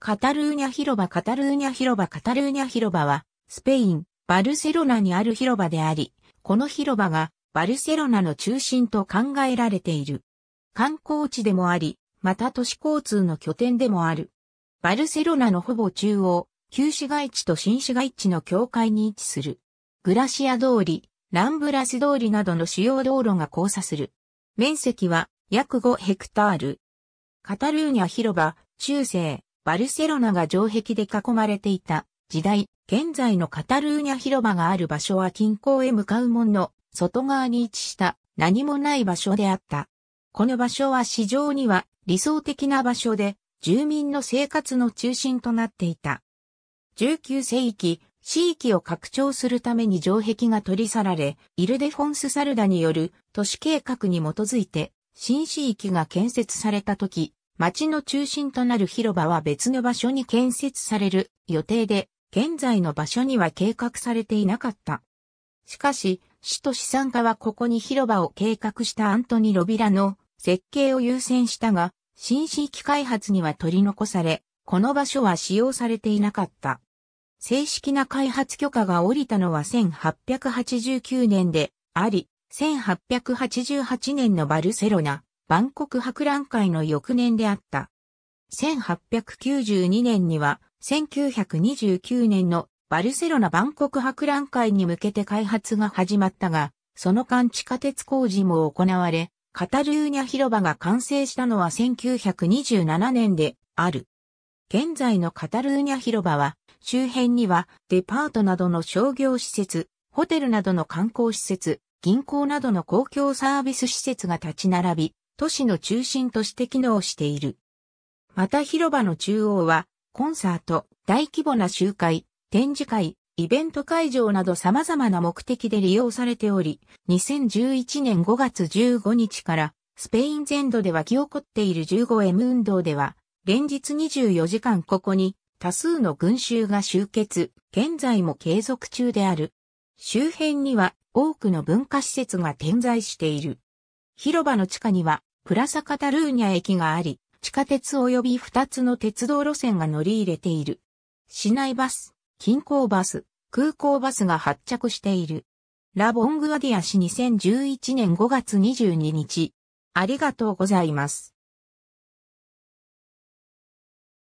カタルーニャ広場カタルーニャ広場カタルーニャ広場は、スペイン、バルセロナにある広場であり、この広場がバルセロナの中心と考えられている。観光地でもあり、また都市交通の拠点でもある。バルセロナのほぼ中央、旧市街地と新市街地の境界に位置する。グラシア通り、ランブラス通りなどの主要道路が交差する。面積は約5ヘクタール。カタルーニャ広場、中世、バルセロナが城壁で囲まれていた時代、現在のカタルーニャ広場がある場所は近郊へ向かう門の外側に位置した何もない場所であった。この場所は市場には理想的な場所で住民の生活の中心となっていた。19世紀、地域を拡張するために城壁が取り去られ、イルデフォンス・サルダによる都市計画に基づいて、新市域が建設された時、町の中心となる広場は別の場所に建設される予定で、現在の場所には計画されていなかった。しかし、市と資産家はここに広場を計画したアントニ・ロビラの設計を優先したが、新市域開発には取り残され、この場所は使用されていなかった。正式な開発許可が下りたのは1889年であり、1888年のバルセロナ万国博覧会の翌年であった。1892年には、1929年のバルセロナ万国博覧会に向けて開発が始まったが、その間地下鉄工事も行われ、カタルーニャ広場が完成したのは1927年である。現在のカタルーニャ広場は、周辺にはデパートなどの商業施設、ホテルなどの観光施設、銀行などの公共サービス施設が立ち並び、都市の中心として機能している。また広場の中央は、コンサート、大規模な集会、展示会、イベント会場など様々な目的で利用されており、2011年5月15日から、スペイン全土で湧き起こっている 15M 運動では、連日24時間ここに多数の群衆が集結、現在も継続中である。周辺には多くの文化施設が点在している。広場の地下にはプラサカタルーニャ駅があり、地下鉄及び2つの鉄道路線が乗り入れている。市内バス、近郊バス、空港バスが発着している。ラボングアディア市2011年5月22日。ありがとうございます。